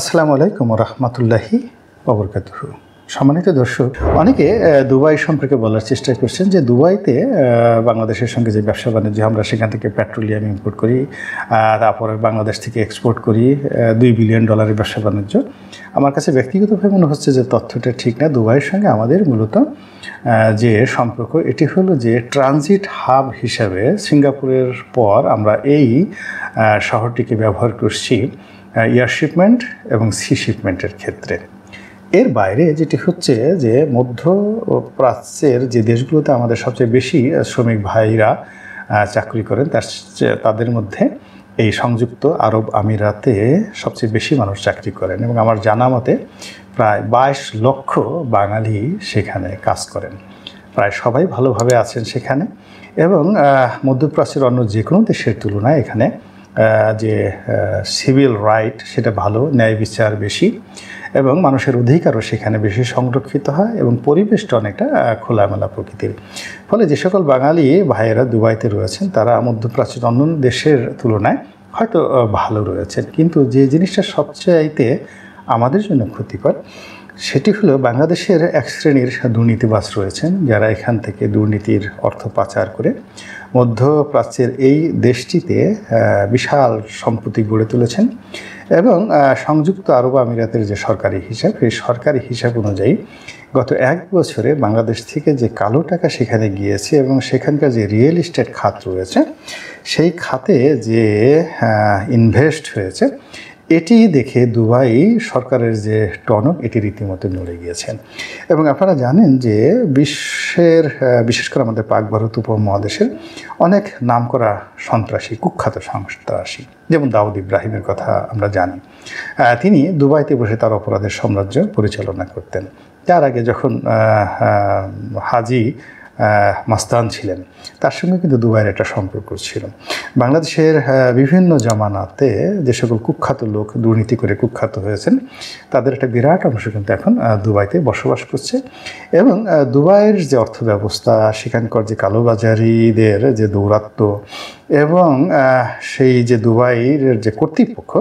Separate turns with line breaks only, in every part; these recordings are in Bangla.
আসসালামু আলাইকুম রহমতুল্লাহি অবরকাতুহ সম্মানিত দর্শক অনেকে দুবাই সম্পর্কে বলার চেষ্টা করছেন যে দুবাইতে বাংলাদেশের সঙ্গে যে ব্যবসা বাণিজ্য আমরা সেখান থেকে পেট্রোলিয়াম ইম্পোর্ট করি তারপরে বাংলাদেশ থেকে এক্সপোর্ট করি দুই বিলিয়ন ডলারের ব্যবসা বাণিজ্য আমার কাছে ব্যক্তিগতভাবে মনে হচ্ছে যে তথ্যটা ঠিক না দুবাইয়ের সঙ্গে আমাদের মূলত যে সম্পর্ক এটি হলো যে ট্রানজিট হাব হিসাবে সিঙ্গাপুরের পর আমরা এই শহরটিকে ব্যবহার করছি এয়ার শিপমেন্ট এবং সি শিপমেন্টের ক্ষেত্রে এর বাইরে যেটি হচ্ছে যে মধ্য প্রাচ্যের যে দেশগুলোতে আমাদের সবচেয়ে বেশি শ্রমিক ভাইরা চাকরি করেন তার তাদের মধ্যে এই সংযুক্ত আরব আমিরাতে সবচেয়ে বেশি মানুষ চাকরি করেন এবং আমার জানা মতে প্রায় বাইশ লক্ষ বাঙালি সেখানে কাজ করেন প্রায় সবাই ভালোভাবে আছেন সেখানে এবং মধ্যপ্রাচ্যের অন্য যে কোনো দেশের তুলনায় এখানে যে সিভিল রাইট সেটা ভালো ন্যায় বিচার বেশি এবং মানুষের অধিকারও সেখানে বেশি সংরক্ষিত হয় এবং পরিবেশটা অনেকটা খোলামেলা প্রকৃতির ফলে যে সকল বাঙালি ভাইয়েরা দুবাইতে রয়েছেন তারা মধ্যপ্রাচ্যের অন্য দেশের তুলনায় হয়তো ভালো রয়েছেন কিন্তু যে জিনিসটা সবচাইতে আমাদের জন্য ক্ষতিকর সেটি হলো বাংলাদেশের এক শ্রেণীর দুর্নীতিবাস রয়েছেন যারা এখান থেকে দুর্নীতির অর্থ পাচার করে মধ্যপ্রাচ্যের এই দেশটিতে বিশাল সম্পত্তি গড়ে তুলেছেন এবং সংযুক্ত আরব আমিরাতের যে সরকারি হিসাব সেই সরকারি হিসাব অনুযায়ী গত এক বছরে বাংলাদেশ থেকে যে কালো টাকা সেখানে গিয়েছে এবং সেখানকার যে রিয়েল ইস্টেট খাত রয়েছে সেই খাতে যে ইনভেস্ট হয়েছে এটি দেখে দুবাই সরকারের যে টনক এটি রীতিমতো নড়ে গিয়েছেন এবং আপনারা জানেন যে বিশ্বের বিশেষ করে আমাদের পাক ভারত উপমহাদেশের অনেক নামকরা সন্ত্রাসী কুখ্যাত সন্ত্রাসী যেমন দাউদ ইব্রাহিমের কথা আমরা জানি তিনি দুবাইতে বসে তার অপরাধের সাম্রাজ্য পরিচালনা করতেন তার আগে যখন হাজি মাস্তান ছিলেন তার সঙ্গে কিন্তু দুবাইয়ের একটা সম্পর্ক ছিল বাংলাদেশের বিভিন্ন জামানাতে যে সকল কুখ্যাত লোক দুর্নীতি করে কুখ্যাত হয়েছেন তাদের একটা বিরাট অংশ কিন্তু এখন দুবাইতে বসবাস করছে এবং দুবাইয়ের যে অর্থ ব্যবস্থা সেখানকার যে কালোবাজারিদের যে দৌরাত্ম এবং সেই যে দুবাইয়ের যে কর্তৃপক্ষ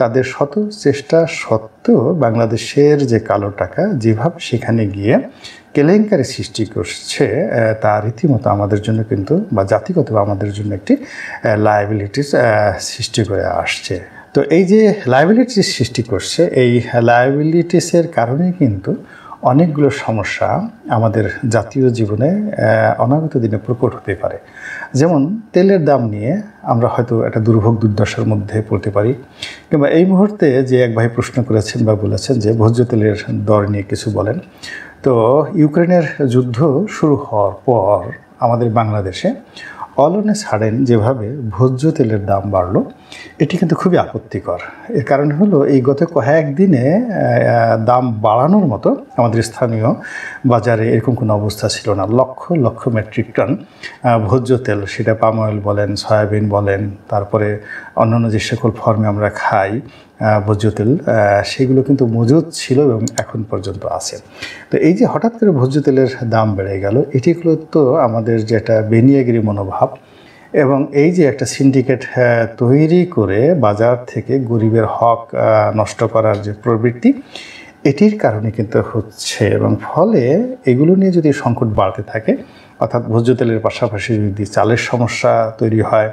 তাদের শত চেষ্টা সত্ত্বেও বাংলাদেশের যে কালো টাকা যেভাবে সেখানে গিয়ে কেলেঙ্কারি সৃষ্টি করছে তা রীতিমতো আমাদের জন্য কিন্তু বা জাতিগত আমাদের জন্য একটি লাইবিলিটিস সৃষ্টি করে আসছে তো এই যে লাইবিলিটি সৃষ্টি করছে এই লাইবিলিটিসের কারণে কিন্তু অনেকগুলো সমস্যা আমাদের জাতীয় জীবনে অনাগত দিনে প্রকট হতে পারে যেমন তেলের দাম নিয়ে আমরা হয়তো একটা দুর্ভোগ দুর্দশার মধ্যে পড়তে পারি কিংবা এই মুহূর্তে যে এক ভাই প্রশ্ন করেছেন বা বলেছেন যে ভোজ্য তেলের দর নিয়ে কিছু বলেন তো ইউক্রেনের যুদ্ধ শুরু হওয়ার পর আমাদের বাংলাদেশে অলনে ছাড়েন যেভাবে ভোজ্য তেলের দাম বাড়লো এটি কিন্তু খুবই আপত্তিকর এর কারণ হলো এই গত কয়েকদিনে দাম বাড়ানোর মতো আমাদের স্থানীয় বাজারে এরকম কোনো অবস্থা ছিল না লক্ষ লক্ষ মেট্রিক টন ভোজ্য তেল সেটা পাম অয়েল বলেন সয়াবিন বলেন তারপরে অন্যান্য যে সকল ফর্মে আমরা খাই ভোজ্য তেল সেগুলো কিন্তু মজুত ছিল এবং এখন পর্যন্ত আছে তো এই যে হঠাৎ করে ভোজ্য তেলের দাম বেড়ে গেল এটি তো আমাদের যেটা বেনিয়াগিরি মনোভাব এবং এই যে একটা সিন্ডিকেট তৈরি করে বাজার থেকে গরিবের হক নষ্ট করার যে প্রবৃত্তি এটির কারণে কিন্তু হচ্ছে এবং ফলে এগুলো নিয়ে যদি সংকট বাড়তে থাকে অর্থাৎ ভোজ্য তেলের পাশাপাশি যদি চালের সমস্যা তৈরি হয়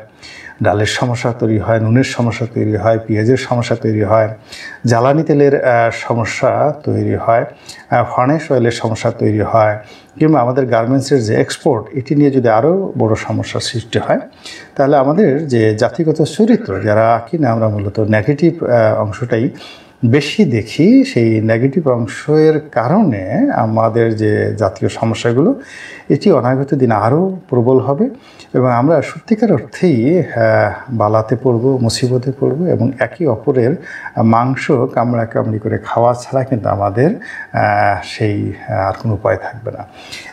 ডালের সমস্যা তৈরি হয় নুনের সমস্যা তৈরি হয় পেঁয়াজের সমস্যা তৈরি হয় জ্বালানি তেলের সমস্যা তৈরি হয় ফার্নেস অয়েলের সমস্যা তৈরি হয় কিংবা আমাদের গার্মেন্টসের যে এক্সপোর্ট এটি নিয়ে যদি আরও বড় সমস্যার সৃষ্টি হয় তাহলে আমাদের যে জাতিগত চরিত্র যারা কিনা আমরা মূলত নেগেটিভ অংশটাই বেশি দেখি সেই নেগেটিভ অংশের কারণে আমাদের যে জাতীয় সমস্যাগুলো এটি অনাগত দিন আরও প্রবল হবে এবং আমরা সত্যিকার অর্থেই হ্যাঁ, বালাতে পড়ব মুসিবতে পড়ব এবং একে অপরের মাংস কামড়া কামড়ি করে খাওয়া ছাড়া কিন্তু আমাদের সেই আর কোনো উপায় থাকবে না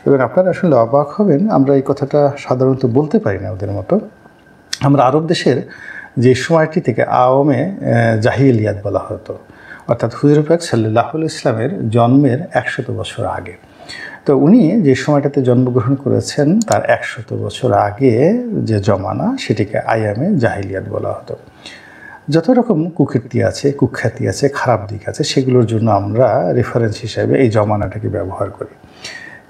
এবং আপনারা আসলে অবাক হবেন আমরা এই কথাটা সাধারণত বলতে পারি না ওদের মতো আমরা আরব দেশের যে সময়টি থেকে আওয়ামে জাহিলিয়াত বলা হতো অর্থাৎ হুজুর পাক সাল্লাহ ইসলামের জন্মের একশত বছর আগে তো উনি যে সময়টাতে জন্মগ্রহণ করেছেন তার একশত বছর আগে যে জমানা সেটিকে আয়ামে জাহিলিয়াত বলা হতো যত রকম কুকীর্তি আছে কুখ্যাতি আছে খারাপ দিক আছে সেগুলোর জন্য আমরা রেফারেন্স হিসাবে এই জমানাটাকে ব্যবহার করি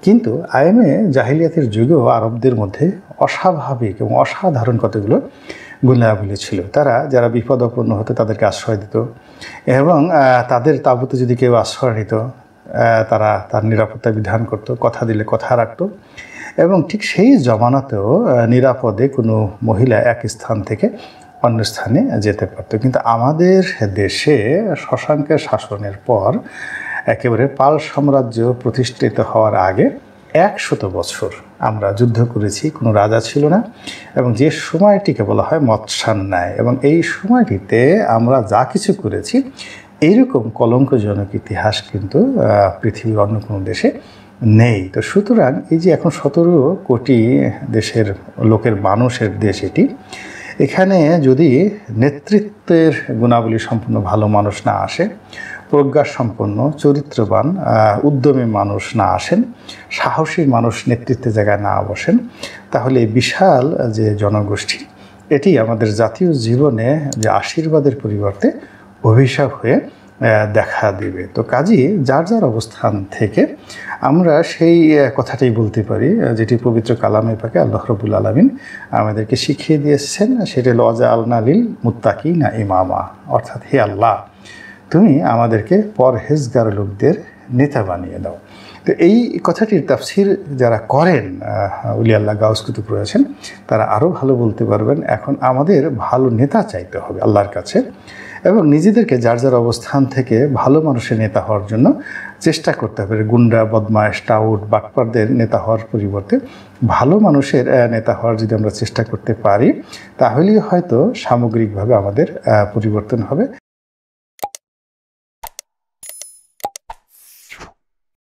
কিন্তু আইএমএ জাহিলিয়াতের যুগেও আরবদের মধ্যে অস্বাভাবিক এবং অসাধারণ কতগুলো গুলাবলি ছিল তারা যারা বিপদাপন্ন হতো তাদেরকে আশ্রয় দিত এবং তাদের তাবুতে যদি কেউ আশ্রয় নিত তারা তার নিরাপত্তা বিধান করত কথা দিলে কথা রাখত এবং ঠিক সেই জমানাতেও নিরাপদে কোনো মহিলা এক স্থান থেকে অন্য স্থানে যেতে পারত কিন্তু আমাদের দেশে শশাঙ্কের শাসনের পর একেবারে পাল সাম্রাজ্য প্রতিষ্ঠিত হওয়ার আগে একশত বছর আমরা যুদ্ধ করেছি কোনো রাজা ছিল না এবং যে সময়টিকে বলা হয় মৎস্যান্যায় এবং এই সময়টিতে আমরা যা কিছু করেছি এইরকম কলঙ্কজনক ইতিহাস কিন্তু পৃথিবীর অন্য কোনো দেশে নেই তো সুতরাং এই যে এখন সতেরো কোটি দেশের লোকের মানুষের দেশ এটি এখানে যদি নেতৃত্বের গুণাবলী সম্পূর্ণ ভালো মানুষ না আসে প্রজ্ঞা সম্পন্ন চরিত্রবান উদ্যমী মানুষ না আসেন সাহসী মানুষ নেতৃত্বের জায়গায় না বসেন তাহলে বিশাল যে জনগোষ্ঠী এটি আমাদের জাতীয় জীবনে যে আশীর্বাদের পরিবর্তে অভিশাপ হয়ে দেখা দিবে তো কাজী যার যার অবস্থান থেকে আমরা সেই কথাটাই বলতে পারি যেটি পবিত্র কালামের পাকে আল্লাহ রবুল আলমিন আমাদেরকে শিখিয়ে দিয়েছেন সেটা লজা আল নালিল মুত্তাকি না ইমামা অর্থাৎ হে আল্লাহ তুমি আমাদেরকে পরহেজগার লোকদের নেতা বানিয়ে দাও তো এই কথাটির তাফসির যারা করেন উলি আল্লাহ গাউসকুতুব রয়েছেন তারা আরও ভালো বলতে পারবেন এখন আমাদের ভালো নেতা চাইতে হবে আল্লাহর কাছে এবং নিজেদেরকে যার যার অবস্থান থেকে ভালো মানুষের নেতা হওয়ার জন্য চেষ্টা করতে হবে গুন্ডা বদমাশ টাউট বাটপারদের নেতা হওয়ার পরিবর্তে ভালো মানুষের নেতা হওয়ার যদি আমরা চেষ্টা করতে পারি তাহলেই হয়তো সামগ্রিকভাবে আমাদের পরিবর্তন হবে